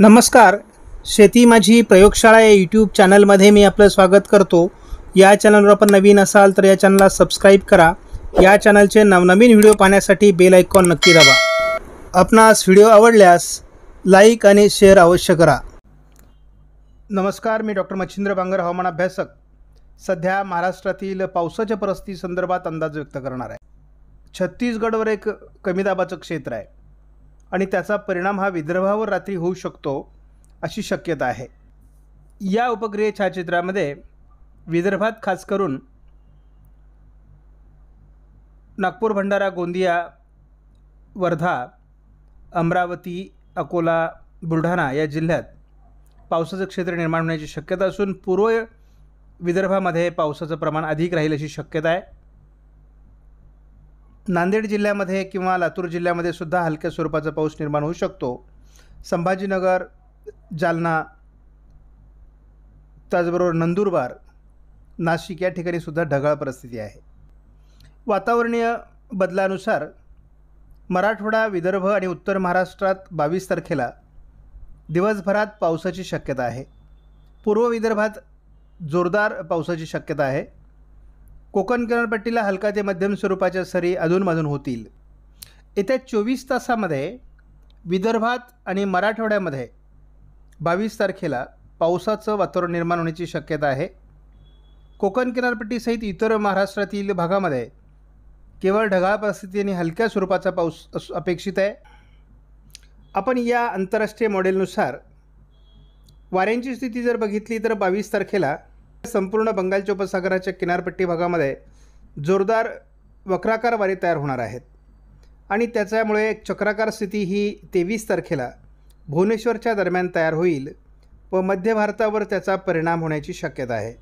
नमस्कार शेती माझी प्रयोगशाळा या यूट्यूब चॅनलमध्ये मी आपलं स्वागत करतो या चॅनलवर आपण नवीन असाल तर या चॅनलला सबस्क्राईब करा या चॅनलचे नवनवीन व्हिडिओ पाहण्यासाठी बेल ऐकॉन नक्की दाबा आपणास व्हिडिओ आवडल्यास लाईक आणि शेअर अवश्य करा नमस्कार मी डॉक्टर मच्छिंद्र बांगर हवामान अभ्यासक सध्या महाराष्ट्रातील पावसाच्या परिस्थितीसंदर्भात अंदाज व्यक्त करणार आहे छत्तीसगडवर एक कमी दाबाचं क्षेत्र आहे आणि त्याचा परिणाम हा विदर्भावर रात्री होऊ शकतो अशी शक्यता आहे या उपग्रह छायाचित्रामध्ये विदर्भात खास करून नागपूर भंडारा गोंदिया वर्धा अमरावती अकोला बुलढाणा या जिल्ह्यात पावसाचं क्षेत्र निर्माण होण्याची शक्यता असून पूर्व विदर्भामध्ये पावसाचं प्रमाण अधिक राहील अशी शक्यता आहे नांदेड जिल्ह्यामध्ये किंवा लातूर जिल्ह्यामध्ये सुद्धा हलक्या स्वरूपाचा पाऊस निर्माण होऊ शकतो संभाजीनगर जालना त्याचबरोबर नंदुरबार नाशिक या ठिकाणी सुद्धा ढगाळ परिस्थिती आहे वातावरणीय बदलानुसार मराठवाडा विदर्भ आणि उत्तर महाराष्ट्रात बावीस तारखेला दिवसभरात पावसाची शक्यता आहे पूर्व विदर्भात जोरदार पावसाची शक्यता आहे कोकण किनारपट्टीला हलका ते मध्यम स्वरूपाच्या सरी अधूनमधून होतील येत्या चोवीस तासामध्ये विदर्भात आणि मराठवाड्यामध्ये बावीस तारखेला पावसाचं वातावरण निर्माण होण्याची शक्यता आहे कोकण किनारपट्टीसहित इतर महाराष्ट्रातील भागामध्ये केवळ ढगाळ परिस्थिती आणि हलक्या स्वरूपाचा पाऊस अपेक्षित आहे आपण या आंतरराष्ट्रीय मॉडेलनुसार वाऱ्यांची स्थिती जर बघितली तर बावीस तारखेला संपूर्ण बंगालच्या उपसागराच्या किनारपट्टी भागामध्ये जोरदार वक्राकार वारे तयार होणार आहेत आणि त्याच्यामुळे एक चक्राकार स्थिती ही तेवीस तारखेला भुवनेश्वरच्या दरम्यान तयार होईल व मध्य भारतावर त्याचा परिणाम होण्याची शक्यता आहे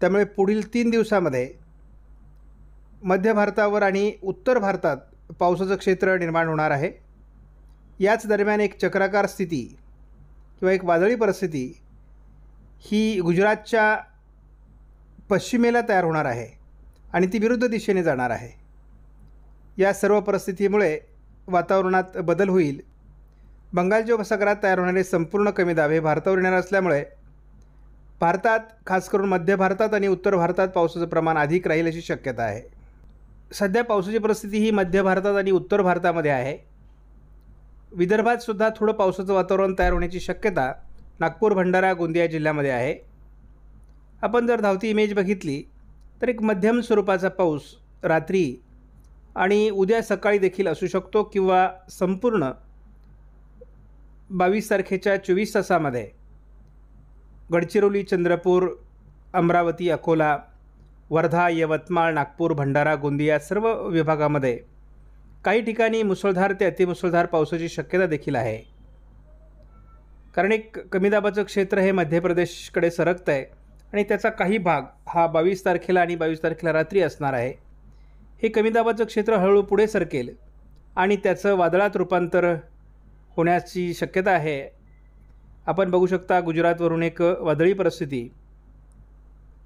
त्यामुळे पुढील तीन दिवसामध्ये मध्य भारतावर आणि उत्तर भारतात पावसाचं क्षेत्र निर्माण होणार आहे याच दरम्यान एक चक्राकार स्थिती किंवा एक वादळी परिस्थिती ही गुजरातच्या पश्चिमेला तयार होणार आहे आणि ती विरुद्ध दिशेने जाणार आहे या सर्व परिस्थितीमुळे वातावरणात बदल होईल बंगालच्या उपसागरात तयार होणारे संपूर्ण कमी दाब हे भारतावर येणार असल्यामुळे भारतात खास करून मध्य भारतात आणि उत्तर भारतात पावसाचं प्रमाण अधिक राहील अशी शक्यता आहे सध्या पावसाची परिस्थिती ही मध्य भारतात आणि उत्तर भारतामध्ये आहे विदर्भात सुद्धा थोडं पावसाचं वातावरण तयार होण्याची शक्यता नागपूर भंडारा गोंदिया जिल्ह्यामध्ये आहे आपण जर धावती इमेज बघितली तर एक मध्यम स्वरूपाचा पाऊस रात्री आणि उद्या सकाळी देखील असू शकतो किंवा संपूर्ण बावीस तारखेच्या चोवीस तासामध्ये गडचिरोली चंद्रपूर अमरावती अकोला वर्धा यवतमाळ नागपूर भंडारा गोंदिया सर्व विभागामध्ये काही ठिकाणी मुसळधार ते अतिमुसळधार पावसाची शक्यता देखील आहे कारण एक कमी दाबाचं क्षेत्र हे मध्य प्रदेशकडे सरकतं आहे आणि त्याचा काही भाग हा बावीस तारखेला आणि बावीस तारखेला रात्री असणार आहे हे कमी दाबाचं क्षेत्र हळूहळू पुढे सरकेल आणि त्याचं वादळात रूपांतर होण्याची शक्यता आहे आपण बघू शकता गुजरातवरून एक वादळी परिस्थिती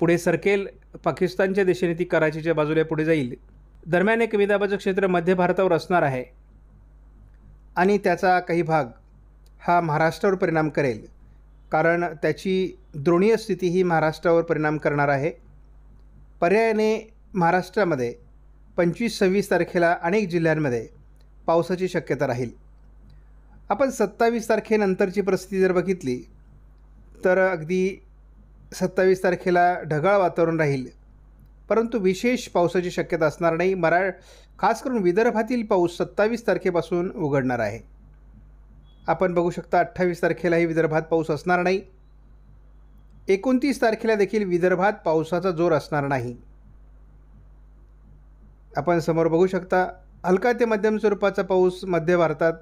पुढे सरकेल पाकिस्तानच्या दिशेने ती कराचीच्या बाजूला पुढे जाईल दरम्यान हे कमी दाबाचं क्षेत्र मध्य भारतावर असणार आहे आणि त्याचा काही भाग हा महाराष्ट्रावर परिणाम करेल कारण त्याची द्रोणीय स्थिती ही महाराष्ट्रावर परिणाम करणार आहे पर्यायाने महाराष्ट्रामध्ये पंचवीस सव्वीस तारखेला अनेक जिल्ह्यांमध्ये पावसाची शक्यता राहील आपण सत्तावीस तारखेनंतरची परिस्थिती जर बघितली तर अगदी सत्तावीस तारखेला ढगाळ वातावरण राहील परंतु विशेष पावसाची शक्यता असणार नाही मरा खास करून विदर्भातील पाऊस सत्तावीस तारखेपासून उघडणार आहे आपण बघू शकता अठ्ठावीस तारखेलाही विदर्भात पाऊस असणार नाही एकोणतीस तारखेला देखील विदर्भात पावसाचा जोर असणार नाही आपण समोर बघू शकता हलका ते मध्यम स्वरूपाचा पाऊस मध्य भारतात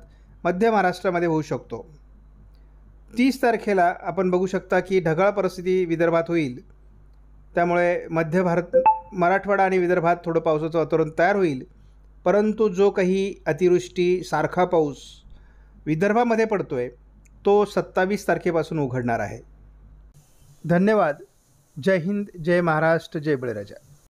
मध्य महाराष्ट्रामध्ये होऊ शकतो तीस तारखेला आपण बघू शकता की ढगाळ परिस्थिती विदर्भात होईल त्यामुळे मध्य भारत मराठवाडा आणि विदर्भात थोडं पावसाचं वातावरण तयार होईल परंतु जो काही अतिवृष्टी सारखा पाऊस विदर्भामध्ये पडतो आहे तो सत्तावीस तारखेपासून उघडणार आहे धन्यवाद जय हिंद जय महाराष्ट्र जय बळीराजा